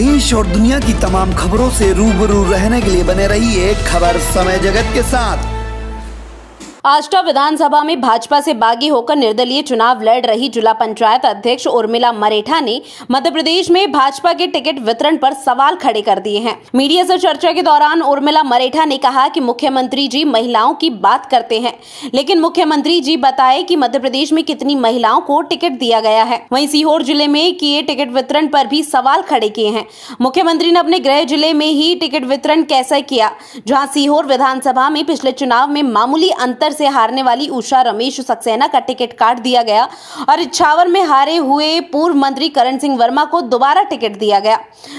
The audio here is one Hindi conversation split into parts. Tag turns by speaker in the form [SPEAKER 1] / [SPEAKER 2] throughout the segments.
[SPEAKER 1] देश और दुनिया की तमाम खबरों से रूबरू रहने के लिए बने रहिए खबर समय जगत के साथ आष्टा विधानसभा में भाजपा से बागी होकर निर्दलीय चुनाव लड़ रही जिला पंचायत अध्यक्ष उर्मिला मरेठा ने मध्य प्रदेश में भाजपा के टिकट वितरण पर सवाल खड़े कर दिए हैं मीडिया से चर्चा के दौरान उर्मिला मरेठा ने कहा कि मुख्यमंत्री जी महिलाओं की बात करते हैं लेकिन मुख्यमंत्री जी बताए कि मध्य प्रदेश में कितनी महिलाओं को टिकट दिया गया है वही सीहोर जिले में किए टिकट वितरण पर भी सवाल खड़े किए हैं मुख्यमंत्री ने अपने गृह जिले में ही टिकट वितरण कैसे किया जहां सीहोर विधानसभा में पिछले चुनाव में मामूली अंतर छियासठ से हारने वाली उषा रमेश सक्सेना का टिकट काट दिया गया और इच्छावर में हारे हुए पूर्व मंत्री करण सिंह वर्मा को दोबारा टिकट दिया गया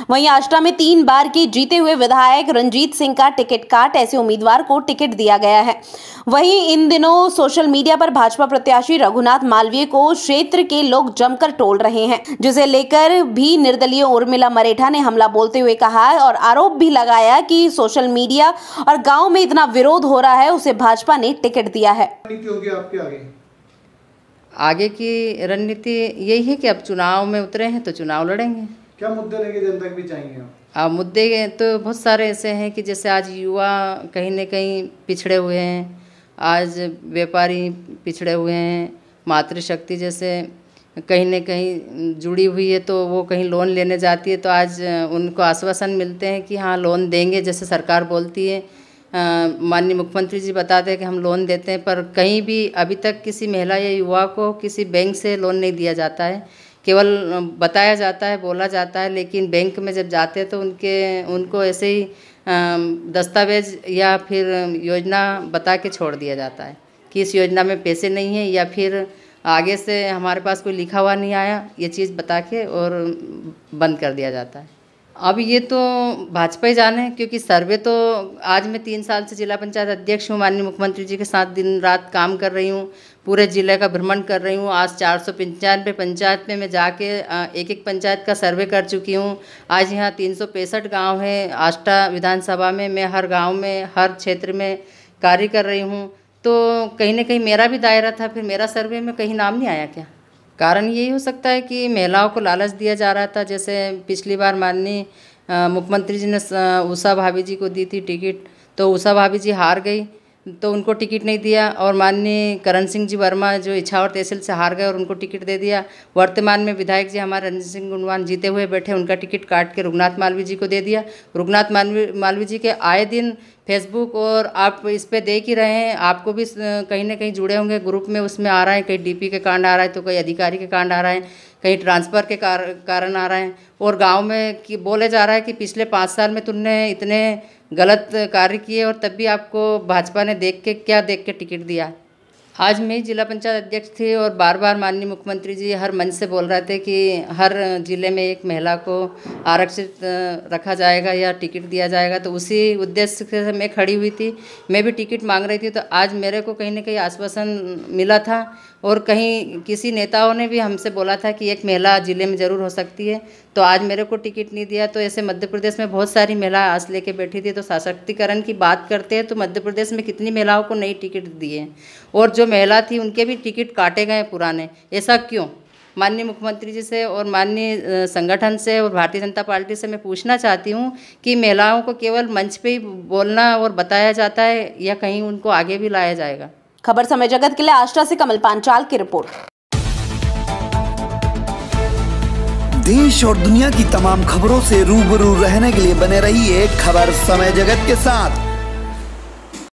[SPEAKER 1] वहीं आष्टा में तीन बार के जीते हुए विधायक रंजीत सिंह का टिकट काट ऐसे उम्मीदवार को टिकट दिया गया है वहीं इन दिनों सोशल मीडिया पर भाजपा प्रत्याशी रघुनाथ मालवीय को क्षेत्र के लोग जमकर टोल रहे हैं जिसे लेकर भी निर्दलीय उर्मिला मरेठा ने हमला बोलते हुए कहा और आरोप भी लगाया कि सोशल मीडिया और गांव में इतना विरोध हो रहा है उसे भाजपा ने टिकट दिया है
[SPEAKER 2] आगे? की रणनीति यही है कि अब चुनाव में उतरे हैं तो चुनाव लड़ेंगे क्या मुद्दे लेके जनता के बीच आएंगे आप मुद्दे तो बहुत सारे ऐसे हैं कि जैसे आज युवा कहीं ना कहीं पिछड़े हुए हैं आज व्यापारी पिछड़े हुए हैं मातृशक्ति जैसे कहीं न कहीं जुड़ी हुई है तो वो कहीं लोन लेने जाती है तो आज उनको आश्वासन मिलते हैं कि हाँ लोन देंगे जैसे सरकार बोलती है माननीय मुख्यमंत्री जी बताते हैं कि हम लोन देते हैं पर कहीं भी अभी तक किसी महिला या युवा को किसी बैंक से लोन नहीं दिया जाता है केवल बताया जाता है बोला जाता है लेकिन बैंक में जब जाते हैं तो उनके उनको ऐसे ही दस्तावेज़ या फिर योजना बता के छोड़ दिया जाता है कि इस योजना में पैसे नहीं हैं या फिर आगे से हमारे पास कोई लिखा हुआ नहीं आया ये चीज़ बता के और बंद कर दिया जाता है अब ये तो भाजपा ही जाने क्योंकि सर्वे तो आज मैं तीन साल से जिला पंचायत अध्यक्ष हूँ माननीय मुख्यमंत्री जी के साथ दिन रात काम कर रही हूँ पूरे ज़िले का भ्रमण कर रही हूँ आज चार सौ पंचानवे पंचायत में मैं जाके एक एक पंचायत का सर्वे कर चुकी हूँ आज यहाँ तीन सौ पैंसठ गाँव है आष्टा विधानसभा में मैं हर गाँव में हर क्षेत्र में कार्य कर रही हूँ तो कहीं ना कहीं मेरा भी दायरा था फिर मेरा सर्वे में कहीं नाम नहीं आया क्या कारण यही हो सकता है कि महिलाओं को लालच दिया जा रहा था जैसे पिछली बार माननीय मुख्यमंत्री जी ने उषा भाभी जी को दी थी टिकट तो उषा भाभी जी हार गई तो उनको टिकट नहीं दिया और माननीय करण सिंह जी वर्मा जो इछावर तहसील से हार गए और उनको टिकट दे दिया वर्तमान में विधायक जी हमारे रंजन सिंह गुणवान जीते हुए बैठे उनका टिकट काट के रुगनाथ मालवी जी को दे दिया रुगनाथ मालवी मालवी जी के आए दिन फेसबुक और आप इस पर देख ही रहे हैं आपको भी कहीं ना कहीं जुड़े होंगे ग्रुप में उसमें आ रहे हैं कहीं डी के कांड आ रहा है तो कहीं अधिकारी के कांड आ रहे हैं कहीं ट्रांसफ़र के कार, कारण आ रहे हैं और गांव में कि बोले जा रहा है कि पिछले पाँच साल में तुमने इतने गलत कार्य किए और तब भी आपको भाजपा ने देख के क्या देख के टिकट दिया आज मैं जिला पंचायत अध्यक्ष थी और बार बार माननीय मुख्यमंत्री जी हर मंच से बोल रहे थे कि हर जिले में एक महिला को आरक्षित रखा जाएगा या टिकट दिया जाएगा तो उसी उद्देश्य से मैं खड़ी हुई थी मैं भी टिकट मांग रही थी तो आज मेरे को कहीं ना कहीं आश्वासन मिला था और कहीं किसी नेताओं ने भी हमसे बोला था कि एक महिला ज़िले में ज़रूर हो सकती है तो आज मेरे को टिकट नहीं दिया तो ऐसे मध्य प्रदेश में बहुत सारी महिला आज लेके बैठी थी तो सशक्तिकरण की बात करते हैं तो मध्य प्रदेश में कितनी महिलाओं को नई टिकट दिए और जो जो महिला थी उनके भी टिकट काटे गए पुराने ऐसा क्यों माननीय मुख्यमंत्री जी से और माननीय संगठन से और भारतीय जनता पार्टी से मैं पूछना चाहती हूँ कि महिलाओं को केवल मंच पे ही बोलना और बताया जाता है या कहीं उनको आगे भी लाया जाएगा
[SPEAKER 1] खबर समय जगत के लिए आस्था से कमल पांचाल की रिपोर्ट देश और दुनिया की तमाम खबरों से रूबरू रहने के लिए बने रहिए खबर समय जगत के साथ